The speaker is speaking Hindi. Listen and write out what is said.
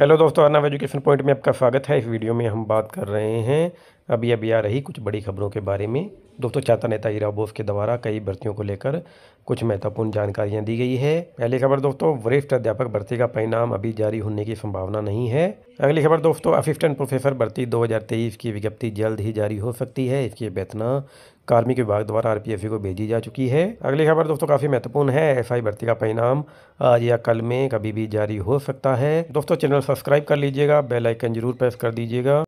हेलो दोस्तों अर्नव एजुकेशन पॉइंट में आपका स्वागत है इस वीडियो में हम बात कर रहे हैं अभी अभी आ रही कुछ बड़ी खबरों के बारे में दोस्तों चाचा नेता हीरा बोस के द्वारा कई भर्तियों को लेकर कुछ महत्वपूर्ण जानकारियां दी गई है पहली खबर दोस्तों वरिष्ठ अध्यापक भर्ती का परिणाम अभी जारी होने की संभावना नहीं है अगली खबर दोस्तों असिस्टेंट प्रोफेसर भर्ती 2023 की विज्ञप्ति जल्द ही जारी हो सकती है इसकी वेतना कार्मिक विभाग द्वारा आर को भेजी जा चुकी है अगली खबर दोस्तों काफी महत्वपूर्ण है एस भर्ती का परिणाम आज या कल में कभी भी जारी हो सकता है दोस्तों चैनल सब्सक्राइब कर लीजिएगा बेलाइकन जरूर प्रेस कर दीजिएगा